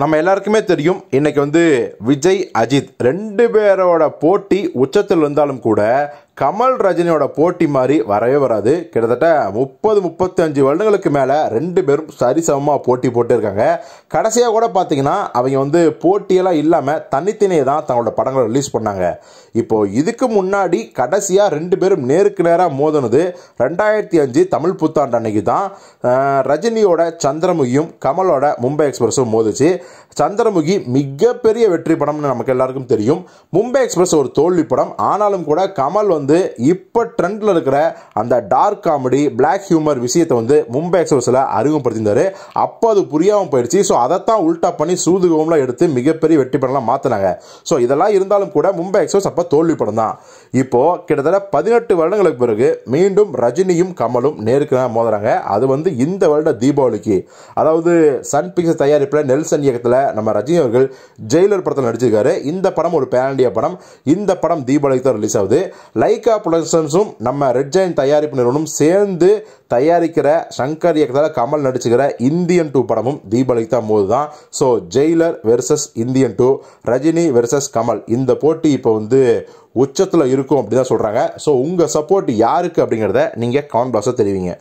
நம்ம எல்லாருக்குமே தெரியும் இன்னைக்கு வந்து விஜய் அஜித் ரெண்டு பேரோட போட்டி உச்சத்தில் இருந்தாலும் கூட கமல் ரஜினியோட போட்டி மாதிரி வரவே வராது கிட்டத்தட்ட முப்பது முப்பத்தஞ்சு வருடங்களுக்கு மேலே ரெண்டு பேரும் சரிசமமாக போட்டி போட்டு இருக்காங்க கடைசியாக கூட பார்த்தீங்கன்னா அவங்க வந்து போட்டியெல்லாம் இல்லாமல் தனித்தனியே தான் தங்களோட படங்களை ரிலீஸ் பண்ணாங்க இப்போது இதுக்கு முன்னாடி கடைசியாக ரெண்டு பேரும் நேருக்கு நேராக மோதினது ரெண்டாயிரத்தி அஞ்சு தமிழ் புத்தாண்டு அன்றைக்கி தான் ரஜினியோட சந்திரமுகியும் கமலோட மும்பை எக்ஸ்பிரஸும் மோதிச்சு சந்திரமுகி மிகப்பெரிய வெற்றி படம்னு நமக்கு எல்லாருக்கும் தெரியும் மும்பை எக்ஸ்பிரஸ் ஒரு தோல்வி படம் ஆனாலும் கூட கமல் வந்து வந்து இப்போ ட்ரெண்டில் இருக்கிற அந்த டார்க் காமெடி பிளாக் ஹியூமர் விஷயத்தை வந்து மும்பை எக்ஸ்பிரஸில் அறிமுகப்படுத்தியிருந்தார் அப்போ அது புரியாமல் போயிடுச்சு ஸோ அதைத்தான் உல்டா பண்ணி சூதுகோம்லாம் எடுத்து மிகப்பெரிய வெற்றி படம்லாம் மாற்றினாங்க ஸோ இதெல்லாம் இருந்தாலும் கூட மும்பை எக்ஸ்பிரஸ் அப்போ தோல்வி படம் தான் இப்போது கிட்டத்தட்ட பதினெட்டு வருடங்களுக்கு பிறகு மீண்டும் ரஜினியும் கமலும் நேருக்கு தான் மோதுறாங்க அது வந்து இந்த வருட தீபாவளிக்கு அதாவது சன் பிக்சர் தயாரிப்பில் நெல்சன் இயக்கத்தில் நம்ம ரஜினி அவர்கள் ஜெயிலர் படத்தில் நடிச்சிருக்காரு இந்த படம் ஒரு பேரண்டிய படம் இந்த படம் தீபாவளிக்கு தான் ரிலீஸ் ஆகுது லைவ் லைகா ப்ரொடக்ஷன்ஸும் நம்ம ரெட் ஜெயின் தயாரிப்பு நிறுவனம் சேர்ந்து தயாரிக்கிற சங்கர் இயக்கத்தில் கமல் நடிச்சுக்கிற இந்தியன் டூ படமும் தீபாவளிக்கு தான் போது தான் so Jailer versus Indian two Rajini versus Kamal இந்த போட்டி இப்போ வந்து உச்சத்தில் இருக்கும் அப்படின்னு தான் சொல்கிறாங்க ஸோ உங்கள் சப்போர்ட் யாருக்கு அப்படிங்கிறத நீங்கள் கமெண்ட் பாக்ஸாக தெரிவிங்க